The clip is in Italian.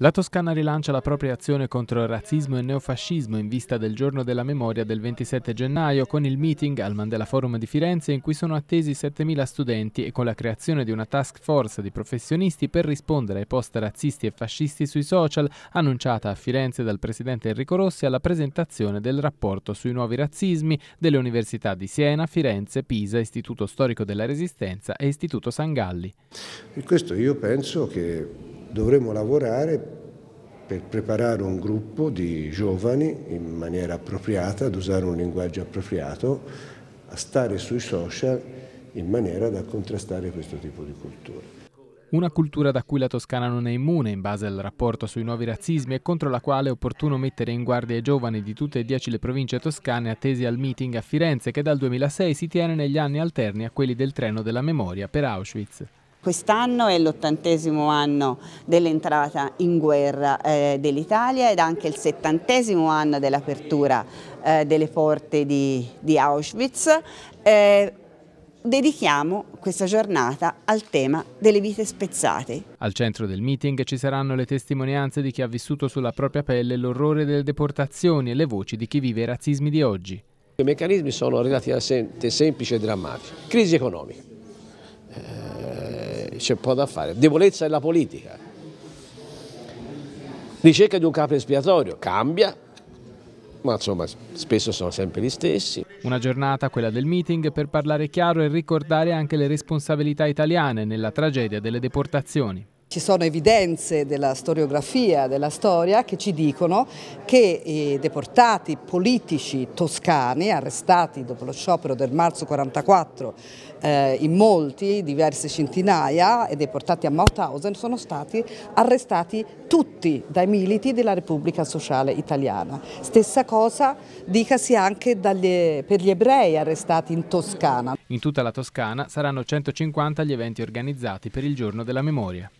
La Toscana rilancia la propria azione contro il razzismo e il neofascismo in vista del giorno della memoria del 27 gennaio con il meeting al Mandela Forum di Firenze in cui sono attesi 7.000 studenti e con la creazione di una task force di professionisti per rispondere ai post razzisti e fascisti sui social annunciata a Firenze dal presidente Enrico Rossi alla presentazione del rapporto sui nuovi razzismi delle università di Siena, Firenze, Pisa, Istituto Storico della Resistenza e Istituto San Galli. questo io penso che dovremo lavorare per preparare un gruppo di giovani in maniera appropriata, ad usare un linguaggio appropriato, a stare sui social in maniera da contrastare questo tipo di cultura. Una cultura da cui la Toscana non è immune in base al rapporto sui nuovi razzismi e contro la quale è opportuno mettere in guardia i giovani di tutte e dieci le province toscane attesi al meeting a Firenze che dal 2006 si tiene negli anni alterni a quelli del treno della memoria per Auschwitz. Quest'anno è l'ottantesimo anno dell'entrata in guerra eh, dell'Italia ed anche il settantesimo anno dell'apertura eh, delle porte di, di Auschwitz. Eh, dedichiamo questa giornata al tema delle vite spezzate. Al centro del meeting ci saranno le testimonianze di chi ha vissuto sulla propria pelle l'orrore delle deportazioni e le voci di chi vive i razzismi di oggi. I meccanismi sono relativamente semplici e drammatici. Crisi economica, c'è poco da fare. Debolezza è la politica. Ricerca di un capo espiatorio, cambia, ma insomma spesso sono sempre gli stessi. Una giornata, quella del meeting, per parlare chiaro e ricordare anche le responsabilità italiane nella tragedia delle deportazioni. Ci sono evidenze della storiografia, della storia, che ci dicono che i deportati politici toscani, arrestati dopo lo sciopero del marzo 44 eh, in molti, diverse centinaia, e deportati a Mauthausen, sono stati arrestati tutti dai militi della Repubblica Sociale Italiana. Stessa cosa dicasi anche dagli, per gli ebrei arrestati in Toscana. In tutta la Toscana saranno 150 gli eventi organizzati per il giorno della memoria.